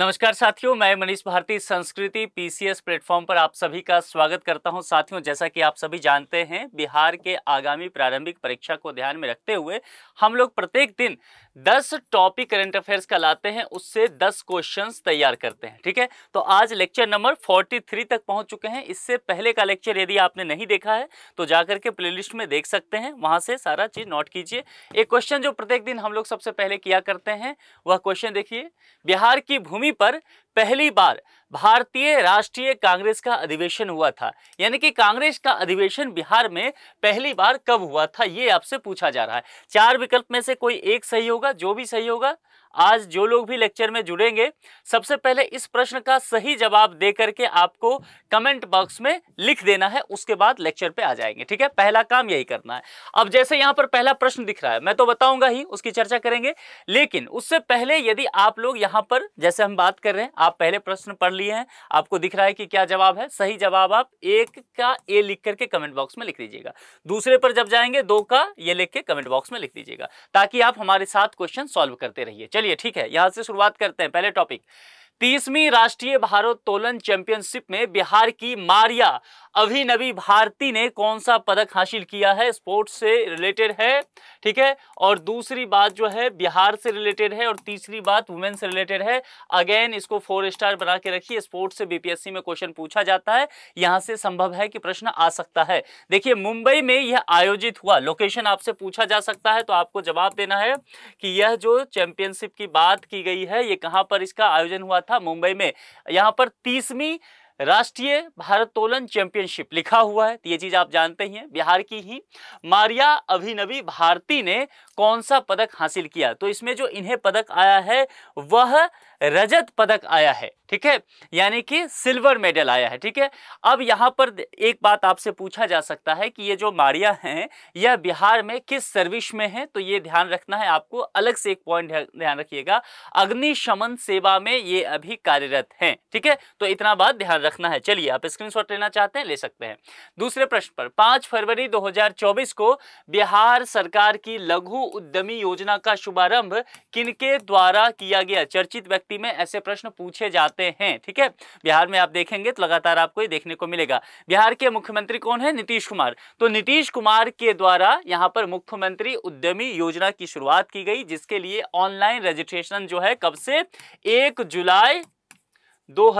नमस्कार साथियों मैं मनीष भारती संस्कृति पीसीएस प्लेटफॉर्म पर आप सभी का स्वागत करता हूं साथियों जैसा कि आप सभी जानते हैं बिहार के आगामी प्रारंभिक परीक्षा को ध्यान में रखते हुए हम लोग प्रत्येक दिन दस टॉपिक करंट अफेयर्स का लाते हैं उससे दस क्वेश्चंस तैयार करते हैं ठीक है तो आज लेक्चर नंबर फोर्टी थ्री तक पहुंच चुके हैं इससे पहले का लेक्चर यदि आपने नहीं देखा है तो जाकर के प्लेलिस्ट में देख सकते हैं वहां से सारा चीज नोट कीजिए एक क्वेश्चन जो प्रत्येक दिन हम लोग सबसे पहले किया करते हैं वह क्वेश्चन देखिए बिहार की भूमि पर पहली बार भारतीय राष्ट्रीय कांग्रेस का अधिवेशन हुआ था यानी कि कांग्रेस का अधिवेशन बिहार में पहली बार कब हुआ था ये आपसे पूछा जा रहा है चार विकल्प में से कोई एक सही होगा जो भी सही होगा आज जो लोग भी लेक्चर में जुड़ेंगे सबसे पहले इस प्रश्न का सही जवाब दे करके आपको कमेंट बॉक्स में लिख देना है उसके बाद लेक्चर पे आ जाएंगे ठीक है पहला काम यही करना है अब जैसे यहां पर पहला प्रश्न दिख रहा है मैं तो बताऊंगा ही उसकी चर्चा करेंगे लेकिन उससे पहले यदि आप लोग यहां पर जैसे हम बात कर रहे हैं आप पहले प्रश्न पढ़ लिए हैं आपको दिख रहा है कि क्या जवाब है सही जवाब आप एक का ए लिख करके कमेंट बॉक्स में लिख दीजिएगा दूसरे पर जब जाएंगे दो का ये लिख के कमेंट बॉक्स में लिख दीजिएगा ताकि आप हमारे साथ क्वेश्चन सॉल्व करते रहिए चलिए ठीक है यहाँ से शुरुआत करते हैं पहले टॉपिक तीसवीं राष्ट्रीय भारोत्तोलन चैंपियनशिप में बिहार की मारिया अभिनवी भारती ने कौन सा पदक हासिल किया है स्पोर्ट्स से रिलेटेड है ठीक है और दूसरी बात जो है बिहार से रिलेटेड है और तीसरी बात वुमेन से रिलेटेड है अगेन इसको फोर स्टार बना के रखिए स्पोर्ट्स से बीपीएससी में क्वेश्चन पूछा जाता है यहाँ से संभव है कि प्रश्न आ सकता है देखिए मुंबई में यह आयोजित हुआ लोकेशन आपसे पूछा जा सकता है तो आपको जवाब देना है कि यह जो चैंपियनशिप की बात की गई है ये कहाँ पर इसका आयोजन हुआ था मुंबई में यहाँ पर तीसवीं राष्ट्रीय भारतोलन चैंपियनशिप लिखा हुआ है ये चीज आप जानते ही हैं बिहार की ही मारिया अभिनवी भारती ने कौन सा पदक हासिल किया तो इसमें जो इन्हें पदक आया है वह रजत पदक आया है ठीक है यानी कि सिल्वर मेडल आया है ठीक है अब यहाँ पर एक बात आपसे पूछा जा सकता है कि ये जो मारिया हैं यह बिहार में किस सर्विस में है तो ये ध्यान रखना है आपको अलग से एक पॉइंट ध्यान रखिएगा अग्निशमन सेवा में ये अभी कार्यरत हैं ठीक है तो इतना बात ध्यान रखना है चलिए आप स्क्रीन लेना चाहते हैं ले सकते हैं दूसरे प्रश्न पर पांच फरवरी दो को बिहार सरकार की लघु उद्यमी योजना का शुभारंभ किनके द्वारा किया गया चर्चित व्यक्ति व्यक्ति में ऐसे प्रश्न पूछे जाते हैं ठीक है बिहार में आप देखेंगे तो लगातार आपको ये देखने को मिलेगा बिहार के मुख्यमंत्री कौन है नीतीश कुमार तो नीतीश कुमार के द्वारा यहाँ पर मुख्यमंत्री उद्यमी योजना की शुरुआत की गई जिसके लिए ऑनलाइन रजिस्ट्रेशन जो है कब से एक जुलाई दो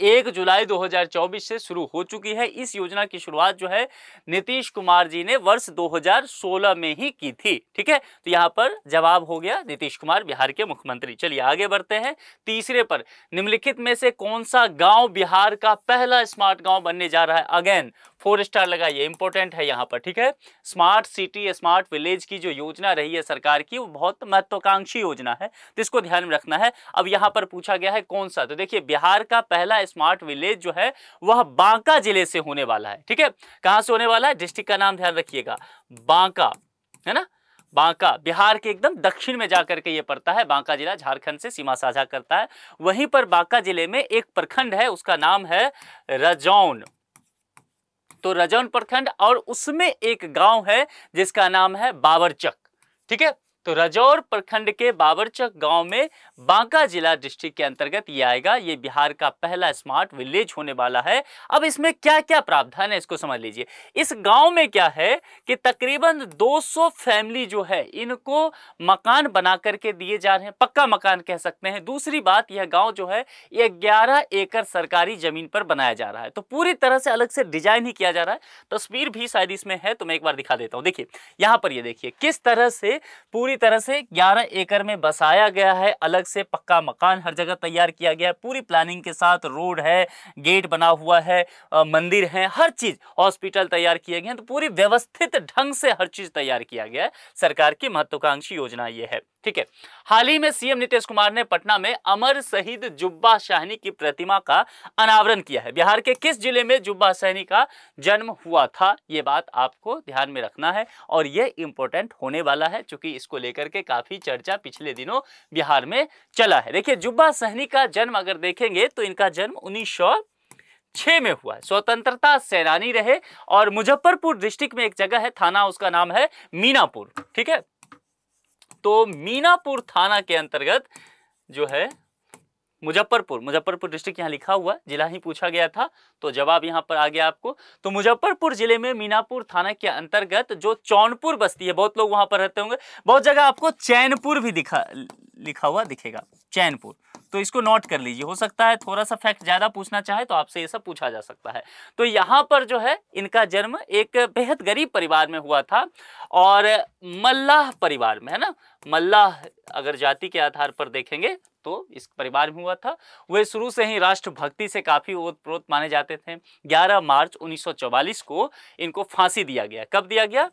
एक जुलाई 2024 से शुरू हो चुकी है इस योजना की शुरुआत जो है नीतीश कुमार जी ने वर्ष 2016 में ही की थी ठीक है तो यहाँ पर जवाब हो गया नीतीश कुमार बिहार के मुख्यमंत्री चलिए आगे बढ़ते हैं तीसरे पर निम्नलिखित में से कौन सा गांव बिहार का पहला स्मार्ट गांव बनने जा रहा है अगेन फोर स्टार लगाइए इंपॉर्टेंट है यहाँ पर ठीक है स्मार्ट सिटी स्मार्ट विलेज की जो योजना रही है सरकार की वो बहुत महत्वाकांक्षी योजना है तो इसको ध्यान में रखना है अब यहाँ पर पूछा गया है कौन सा तो देखिए बिहार का पहला स्मार्ट विलेज जो है वह बांका जिले से होने वाला है ठीक है कहां से होने वाला है डिस्ट्रिक्ट का नाम ध्यान रखिएगा बांका है ना बांका बिहार के एकदम दक्षिण में जाकर के ये पड़ता है बांका जिला झारखंड से सीमा साझा करता है वहीं पर बांका जिले में एक प्रखंड है उसका नाम है रजौन तो रजौन प्रखंड और उसमें एक गांव है जिसका नाम है बावरचक ठीक है तो रजौर प्रखंड के बाबरचक गांव में बांका जिला डिस्ट्रिक्ट के अंतर्गत ये आएगा ये बिहार का पहला स्मार्ट विलेज होने वाला है अब इसमें क्या क्या प्रावधान है इसको समझ लीजिए इस गांव में क्या है कि तकरीबन 200 फैमिली जो है इनको मकान बना करके दिए जा रहे हैं पक्का मकान कह सकते हैं दूसरी बात यह गाँव जो है ये ग्यारह एकड़ सरकारी जमीन पर बनाया जा रहा है तो पूरी तरह से अलग से डिजाइन ही किया जा रहा है तस्वीर भी शायद इसमें है तो मैं एक बार दिखा देता हूँ देखिए यहाँ पर ये देखिए किस तरह से पूरी पूरी तरह से 11 एकड़ में बसाया गया है अलग से पक्का मकान हर जगह तैयार किया गया है पूरी प्लानिंग के साथ रोड है गेट बना हुआ है मंदिर है हर चीज़ हॉस्पिटल तैयार किए गए हैं तो पूरी व्यवस्थित ढंग से हर चीज़ तैयार किया गया है सरकार की महत्वाकांक्षी योजना ये है ठीक है हाल ही में सीएम नीतीश कुमार ने पटना में अमर शहीद जुब्बा शाहनी की प्रतिमा का अनावरण किया है बिहार के किस जिले में जुब्बा शाहनी का जन्म हुआ था ये बात आपको ध्यान में रखना है और ये इंपॉर्टेंट होने वाला है चूंकि इसको लेकर के काफी चर्चा पिछले दिनों बिहार में चला है देखिए जुब्बा सहनी का जन्म अगर देखेंगे तो इनका जन्म उन्नीस छे में हुआ है स्वतंत्रता सेनानी रहे और मुजफ्फरपुर डिस्ट्रिक्ट में एक जगह है थाना उसका नाम है मीनापुर ठीक है तो मीनापुर थाना के अंतर्गत जो है मुजफ्फरपुर मुजफ्फरपुर डिस्ट्रिक्ट यहाँ लिखा हुआ जिला ही पूछा गया था तो जवाब यहाँ पर आ गया आपको तो मुजफ्फरपुर जिले में मीनापुर थाना के अंतर्गत जो चौनपुर बस्ती है बहुत लोग वहां पर रहते होंगे बहुत जगह आपको चैनपुर भी दिखा लिखा हुआ दिखेगा चैनपुर तो इसको नोट कर लीजिए हो सकता है थोड़ा सा फैक्ट ज़्यादा पूछना चाहे तो आपसे ये सब पूछा जा सकता है तो यहाँ पर जो है इनका जन्म एक बेहद गरीब परिवार में हुआ था और मल्लाह परिवार में है ना मल्लाह अगर जाति के आधार पर देखेंगे तो इस परिवार में हुआ था वे शुरू से ही राष्ट्रभक्ति से काफ़ी ओतप्रोत माने जाते थे 11 मार्च 1944 को इनको फांसी दिया गया कब दिया गया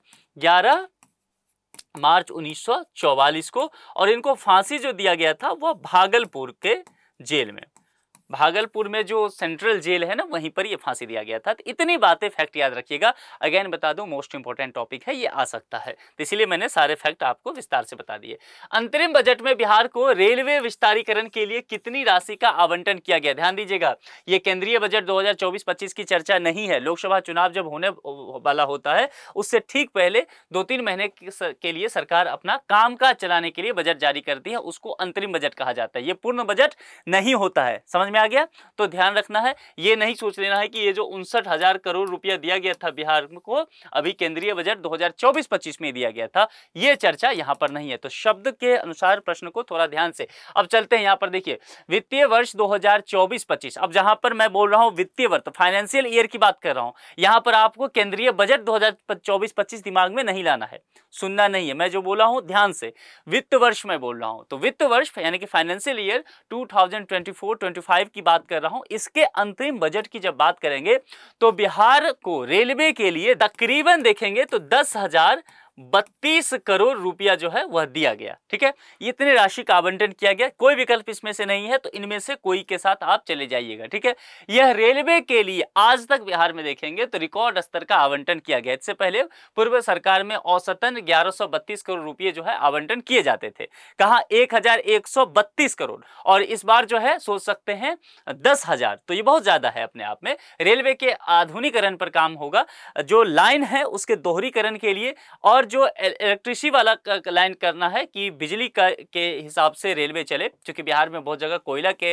11 मार्च 1944 को और इनको फांसी जो दिया गया था वह भागलपुर के जेल में भागलपुर में जो सेंट्रल जेल है ना वहीं पर ये फांसी दिया गया था तो इतनी बातें फैक्ट याद रखिएगा अगेन बता दूं मोस्ट इंपॉर्टेंट टॉपिक है ये आ सकता है तो इसलिए मैंने सारे फैक्ट आपको विस्तार से बता दिए अंतरिम बजट में बिहार को रेलवे विस्तारीकरण के लिए कितनी राशि का आवंटन किया गया ध्यान दीजिएगा ये केंद्रीय बजट दो हजार की चर्चा नहीं है लोकसभा चुनाव जब होने वाला होता है उससे ठीक पहले दो तीन महीने के लिए सरकार अपना काम काज चलाने के लिए बजट जारी करती है उसको अंतरिम बजट कहा जाता है ये पूर्ण बजट नहीं होता है समझ में आ गया तो ध्यान रखना है ये नहीं सोच लेना है कि ये जो उनसठ करोड़ रुपया दिया गया था बिहार को अभी केंद्रीय बजट दो हजार में दिया गया था ये चर्चा यहाँ पर नहीं है तो शब्द के अनुसार प्रश्न को थोड़ा ध्यान से अब चलते हैं यहाँ पर देखिए वित्तीय वर्ष 2024-25 अब जहां पर मैं बोल रहा हूँ वित्तीय वर्ष तो फाइनेंशियल ईयर की बात कर रहा हूँ यहाँ पर आपको केंद्रीय बजट 2024-25 दिमाग में नहीं लाना है सुनना नहीं है मैं जो बोला हूं ध्यान से वित्त वर्ष में बोल रहा हूं तो वित्त वर्ष यानी कि financial year two thousand twenty की बात कर रहा हूं इसके अंतरिम बजट की जब बात करेंगे तो बिहार को रेलवे के लिए तकरीबन देखेंगे तो दस हजार बत्तीस करोड़ रुपया जो है वह दिया गया ठीक है इतने राशि का आवंटन किया गया कोई विकल्प इसमें से नहीं है तो इनमें से कोई के साथ आप चले जाइएगा ठीक है यह रेलवे के लिए आज तक बिहार में देखेंगे तो रिकॉर्ड स्तर का आवंटन किया गया इससे पहले पूर्व सरकार में औसतन ग्यारह करोड़ रुपये जो है आवंटन किए जाते थे कहा एक करोड़ और इस बार जो है सोच सकते हैं दस हजार तो ये बहुत ज्यादा है अपने आप में रेलवे के आधुनिकरण पर काम होगा जो लाइन है उसके दोहरीकरण के लिए और और जो इलेक्ट्रिसी वाला लाइन करना है कि बिजली का के हिसाब से रेलवे चले चूँकि बिहार में बहुत जगह कोयला के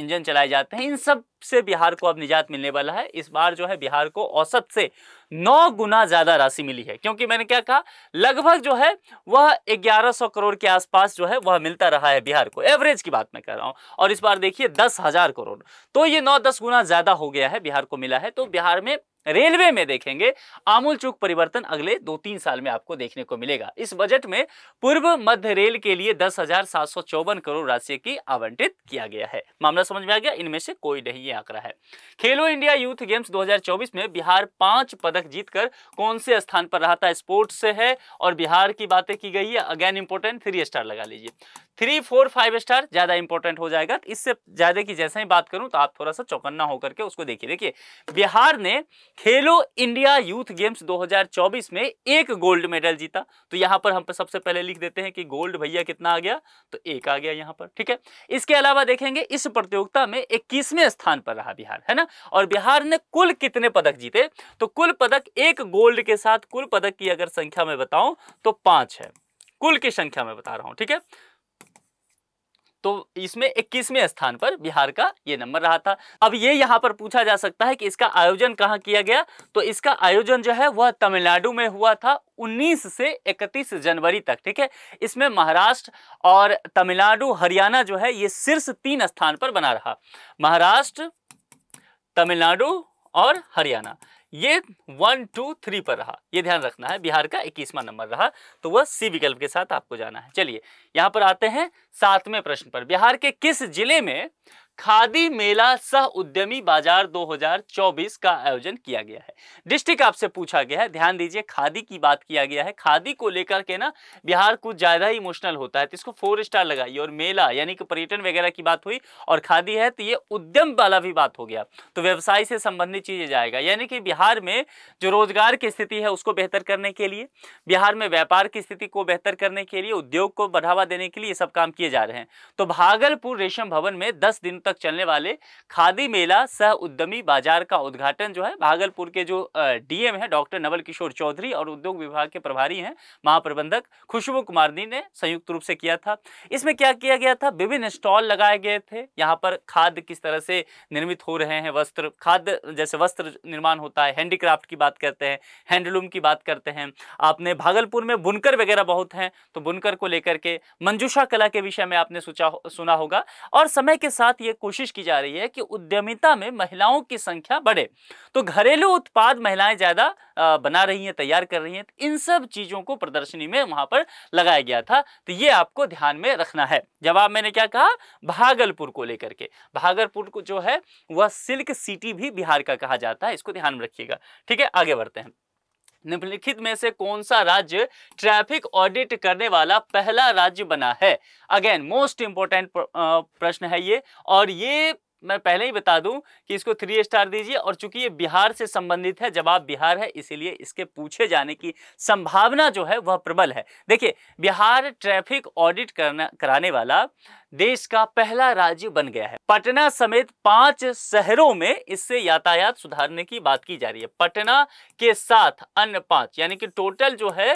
इंजन चलाए जाते हैं इन सब से बिहार को अब निजात मिलने वाला है इस बार जो है बिहार को औसत से नौ गुना ज़्यादा राशि मिली है क्योंकि मैंने क्या कहा लगभग जो है वह 1100 करोड़ के आसपास जो है वह मिलता रहा है बिहार को एवरेज की बात मैं कर रहा हूँ और इस बार देखिए दस हज़ार करोड़ तो ये नौ दस गुना ज़्यादा हो गया है बिहार को मिला है तो बिहार में रेलवे में देखेंगे आमूलचूक परिवर्तन अगले दो तीन साल में आपको देखने को मिलेगा इस बजट में पूर्व मध्य रेल के लिए दस हजार सात सौ चौवन करोड़ राशि की आवंटित किया गया है मामला समझ में आ गया इनमें से कोई नहीं आंकड़ा है खेलो इंडिया यूथ गेम्स 2024 में बिहार पांच पदक जीतकर कौन से स्थान पर रहा था स्पोर्ट्स से है और बिहार की बातें की गई है अगेन इंपोर्टेंट थ्री स्टार लगा लीजिए थ्री फोर फाइव स्टार ज्यादा इंपॉर्टेंट हो जाएगा इससे ज्यादा की जैसा ही बात करूं तो आप थोड़ा सा चौकन्ना होकर के उसको देखिए देखिए बिहार ने खेलो इंडिया यूथ गेम्स 2024 में एक गोल्ड मेडल जीता तो यहां पर हम सबसे पहले लिख देते हैं कि गोल्ड भैया कितना आ गया तो एक आ गया यहां पर ठीक है इसके अलावा देखेंगे इस प्रतियोगिता में इक्कीसवें स्थान पर रहा बिहार है ना और बिहार ने कुल कितने पदक जीते तो कुल पदक एक गोल्ड के साथ कुल पदक की अगर संख्या में बताऊं तो पांच है कुल की संख्या में बता रहा हूं ठीक है तो इसमें इक्कीसवें स्थान पर बिहार का ये नंबर रहा था अब ये यहाँ पर पूछा जा सकता है कि इसका आयोजन कहाँ किया गया तो इसका आयोजन जो है वह तमिलनाडु में हुआ था 19 से 31 जनवरी तक ठीक है इसमें महाराष्ट्र और तमिलनाडु हरियाणा जो है ये शीर्ष तीन स्थान पर बना रहा महाराष्ट्र तमिलनाडु और हरियाणा ये वन टू थ्री पर रहा ये ध्यान रखना है बिहार का इक्कीसवा नंबर रहा तो वह सी विकल्प के साथ आपको जाना है चलिए यहां पर आते हैं सातवें प्रश्न पर बिहार के किस जिले में खादी मेला सह उद्यमी बाजार 2024 का आयोजन किया गया है डिस्ट्रिक्ट आपसे पूछा गया है ध्यान दीजिए खादी की बात किया गया है खादी को लेकर के ना बिहार कुछ ज्यादा ही इमोशनल होता है तो इसको फोर स्टार लगाइए और मेला यानी कि पर्यटन वगैरह की बात हुई और खादी है तो ये उद्यम वाला भी बात हो गया तो व्यवसाय से संबंधित चीजें जाएगा यानी कि बिहार में जो रोजगार की स्थिति है उसको बेहतर करने के लिए बिहार में व्यापार की स्थिति को बेहतर करने के लिए उद्योग को बढ़ावा देने के लिए सब काम किए जा रहे हैं तो भागलपुर रेशम भवन में दस दिन तक चलने वाले खादी मेला सह उद्यमी बाजार का उद्घाटन जो है भागलपुर के जो डीएम है डॉक्टर नवल किशोर चौधरी और उद्योग विभाग के प्रभारी हैं महाप्रबंधक खुशबू कुमारनी ने संयुक्त रूप से किया था इसमें क्या किया गया था विभिन्न स्टॉल लगाए गए थे यहाँ पर खाद किस तरह से निर्मित हो रहे हैं वस्त्र खाद जैसे वस्त्र निर्माण होता है हैंडीक्राफ्ट की बात करते हैं हैंडलूम की बात करते हैं आपने भागलपुर में बुनकर वगैरह बहुत हैं तो बुनकर को लेकर के मंजूषा कला के विषय में आपने सोचा सुना होगा और समय के साथ ये कोशिश की जा रही है कि उद्यमिता में महिलाओं की संख्या बढ़े तो घरेलू उत्पाद महिलाएं ज़्यादा बना रही हैं तैयार कर रही हैं तो इन सब चीज़ों को प्रदर्शनी में वहां पर लगाया गया था तो ये आपको ध्यान में रखना है जवाब मैंने क्या कहा भागलपुर को लेकर के भागलपुर को जो है वह सिल्क सिटी भी बिहार का कहा जाता है इसको ध्यान में रखिएगा ठीक है आगे बढ़ते हैं निम्नलिखित में से कौन सा राज्य ट्रैफिक ऑडिट करने वाला पहला राज्य बना है अगेन मोस्ट इंपॉर्टेंट प्रश्न है ये और ये मैं पहले ही बता दूं कि इसको थ्री स्टार दीजिए और चूंकि ये बिहार से संबंधित है जवाब बिहार है इसीलिए इसके पूछे जाने की संभावना जो है वह प्रबल है देखिए बिहार ट्रैफिक ऑडिट करना कराने वाला देश का पहला राज्य बन गया है पटना समेत पांच शहरों में इससे यातायात सुधारने की बात की जा रही है पटना के साथ अन्य पांच यानी कि टोटल जो है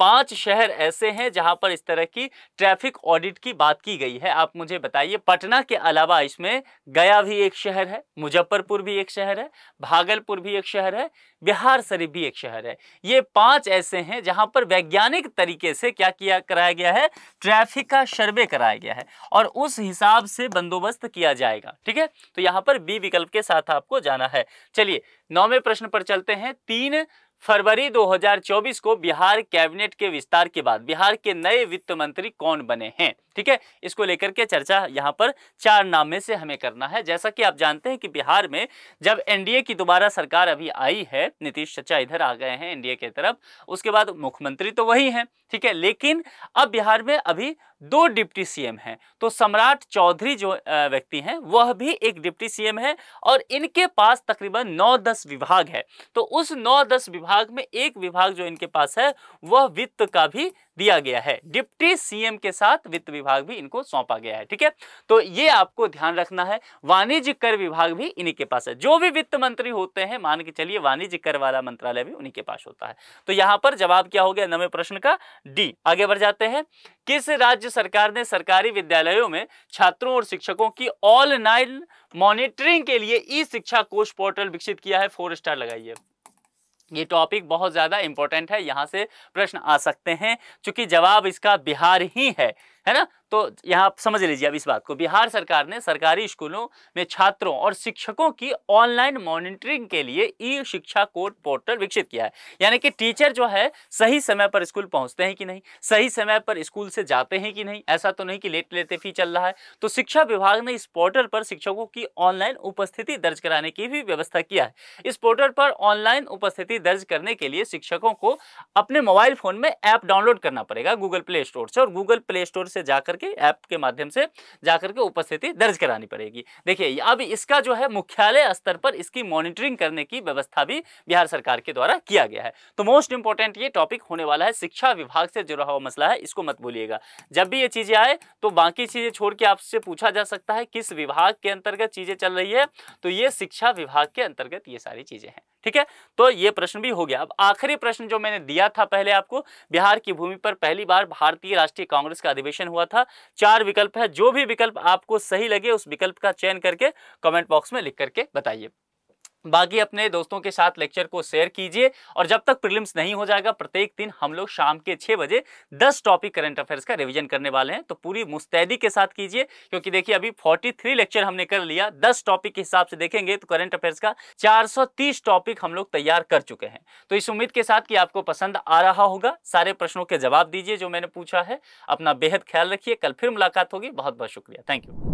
पांच शहर ऐसे हैं जहां पर इस तरह की ट्रैफिक ऑडिट की बात की गई है आप मुझे बताइए पटना के अलावा इसमें गया भी एक शहर है मुजफ्फरपुर भी एक शहर है भागलपुर भी एक शहर है बिहार शरीफ भी एक शहर है ये पांच ऐसे हैं जहां पर वैज्ञानिक तरीके से क्या किया कराया गया है ट्रैफिक का सर्वे कराया गया है और उस हिसाब से बंदोबस्त किया जाएगा ठीक है तो यहाँ पर बी विकल्प के साथ आपको जाना है चलिए नौवे प्रश्न पर चलते हैं तीन फरवरी 2024 को बिहार कैबिनेट के विस्तार के बाद बिहार के नए वित्त मंत्री कौन बने हैं ठीक है इसको लेकर के चर्चा यहाँ पर चार नामे से हमें करना है जैसा कि आप जानते हैं कि बिहार में जब एनडीए की दोबारा सरकार अभी आई है नीतीश चचा इधर आ गए हैं एनडीए की तरफ उसके बाद मुख्यमंत्री तो वही हैं ठीक है लेकिन अब बिहार में अभी दो डिप्टी सीएम हैं तो सम्राट चौधरी जो व्यक्ति हैं वह भी एक डिप्टी सीएम है और इनके पास तकरीबन नौ दस विभाग है तो उस नौ दस विभाग में एक विभाग जो इनके पास है वह वित्त का भी दिया गया है डिप्टी सीएम के साथ वित्त विभाग विभाग भी इनको सौंपा गया है ठीक है तो ये आपको ध्यान रखना है वाणिज्य कर विभाग भी इन्हीं के पास है जो भी वित्त मंत्री होते हैं मान के चलिए वाणिज्य कर वाला मंत्रालय भी उन्हीं के पास होता है तो यहां पर जवाब क्या हो गया नवे प्रश्न का डी आगे बढ़ जाते हैं किस राज्य सरकार ने सरकारी विद्यालयों में छात्रों और शिक्षकों की ऑल नाइन मॉनिटरिंग के लिए ई शिक्षा कोष पोर्टल विकसित किया है फोर स्टार लगाइए ये टॉपिक बहुत ज़्यादा इंपॉर्टेंट है यहां से प्रश्न आ सकते हैं क्योंकि जवाब इसका बिहार ही है है ना तो यहाँ आप समझ लीजिए अब इस बात को बिहार सरकार ने सरकारी स्कूलों में छात्रों और शिक्षकों की ऑनलाइन मॉनिटरिंग के लिए ई शिक्षा कोड पोर्टल विकसित किया है यानी कि टीचर जो है सही समय पर स्कूल पहुँचते हैं कि नहीं सही समय पर स्कूल से जाते हैं कि नहीं ऐसा तो नहीं कि लेट लेते फी चल रहा है तो शिक्षा विभाग ने इस पोर्टल पर शिक्षकों की ऑनलाइन उपस्थिति दर्ज कराने की भी व्यवस्था किया है इस पोर्टल पर ऑनलाइन उपस्थिति दर्ज करने के लिए शिक्षकों को अपने मोबाइल फोन में ऐप डाउनलोड करना पड़ेगा गूगल प्ले स्टोर से और गूगल प्ले स्टोर से जाकर के ऐप के माध्यम से जाकर के उपस्थिति दर्ज करानी पड़ेगी देखिए अब इसका जो है मुख्यालय स्तर पर इसकी मॉनिटरिंग करने की व्यवस्था भी बिहार सरकार के द्वारा किया गया है तो मोस्ट इंपॉर्टेंट ये टॉपिक होने वाला है शिक्षा विभाग से जुड़ा हुआ मसला है इसको मत भूलिएगा जब भी ये चीजें आए तो बाकी चीजें छोड़ के आपसे पूछा जा सकता है किस विभाग के अंतर्गत चीजें चल रही है तो ये शिक्षा विभाग के अंतर्गत ये सारी चीजें हैं ठीक है तो ये प्रश्न भी हो गया अब आखिरी प्रश्न जो मैंने दिया था पहले आपको बिहार की भूमि पर पहली बार भारतीय राष्ट्रीय कांग्रेस का अधिवेशन हुआ था चार विकल्प है जो भी विकल्प आपको सही लगे उस विकल्प का चयन करके कमेंट बॉक्स में लिख करके बताइए बाकी अपने दोस्तों के साथ लेक्चर को शेयर कीजिए और जब तक प्रीलिम्स नहीं हो जाएगा प्रत्येक दिन हम लोग शाम के छः बजे 10 टॉपिक करंट अफेयर्स का रिवीजन करने वाले हैं तो पूरी मुस्तैदी के साथ कीजिए क्योंकि देखिए अभी 43 लेक्चर हमने कर लिया 10 टॉपिक के हिसाब से देखेंगे तो करंट अफेयर्स का चार टॉपिक हम लोग तैयार कर चुके हैं तो इस उम्मीद के साथ कि आपको पसंद आ रहा होगा सारे प्रश्नों के जवाब दीजिए जो मैंने पूछा है अपना बेहद ख्याल रखिए कल फिर मुलाकात होगी बहुत बहुत शुक्रिया थैंक यू